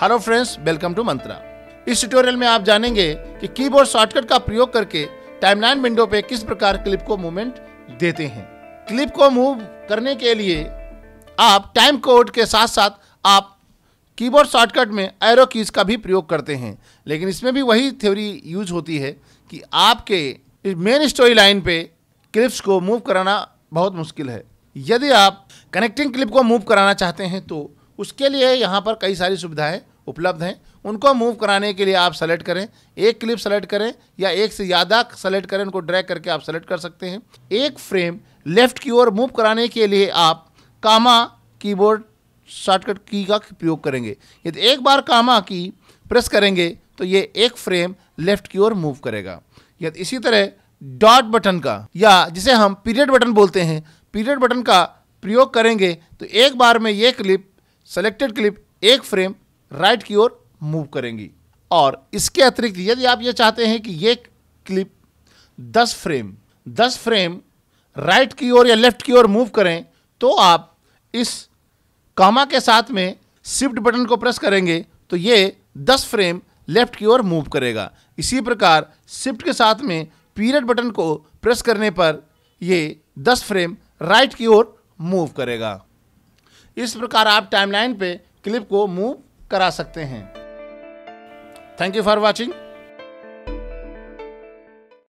hello friends welcome to Mantra इस tutorial में आप जानेंगे कि कीबोर्ड शॉर्टकट का प्रयोग करके टाइमलाइन विंडो पे किस प्रकार क्लिप को मूवमेंट देते हैं क्लिप को मूव करने के लिए आप टाइम कोड के साथ साथ आप कीबोर्ड शॉर्टकट में एरो कीज का भी प्रयोग करते हैं लेकिन इसमें भी वही थ्योरी यूज होती है कि आपके मेन स्टोरी लाइन पे क्लिप्स को मूव कराना बहुत मुश्किल है यदि आप कनेक्टिंग क्लिप को मूव कराना चाहते हैं तो उसके लिए यहाँ पर कई सारी सुविधाएं उपलब्ध हैं उनको मूव कराने के लिए आप सेलेक्ट करें एक क्लिप सेलेक्ट करें या एक से ज़्यादा सेलेक्ट करें उनको ड्रैग करके आप सेलेक्ट कर सकते हैं एक फ्रेम लेफ्ट की ओर मूव कराने के लिए आप कामा कीबोर्ड शॉर्टकट की का उपयोग करेंगे यदि एक बार कामा की प्रेस करेंगे तो ये एक फ्रेम लेफ्ट की ओर मूव करेगा यदि इसी तरह डॉट बटन का या जिसे हम पीरियड बटन बोलते हैं पीरियड बटन का प्रयोग करेंगे तो एक बार में ये क्लिप सेलेक्टेड क्लिप एक फ्रेम राइट की ओर मूव करेंगी और इसके अतिरिक्त यदि आप ये चाहते हैं कि ये क्लिप 10 फ्रेम 10 फ्रेम राइट की ओर या लेफ्ट की ओर मूव करें तो आप इस कामा के साथ में शिफ्ट बटन को प्रेस करेंगे तो ये 10 फ्रेम लेफ्ट की ओर मूव करेगा इसी प्रकार शिफ्ट के साथ में पीरियड बटन को प्रेस करने पर ये 10 फ्रेम राइट की ओर मूव करेगा इस प्रकार आप टाइमलाइन पे क्लिप को मूव करा सकते हैं थैंक यू फॉर वॉचिंग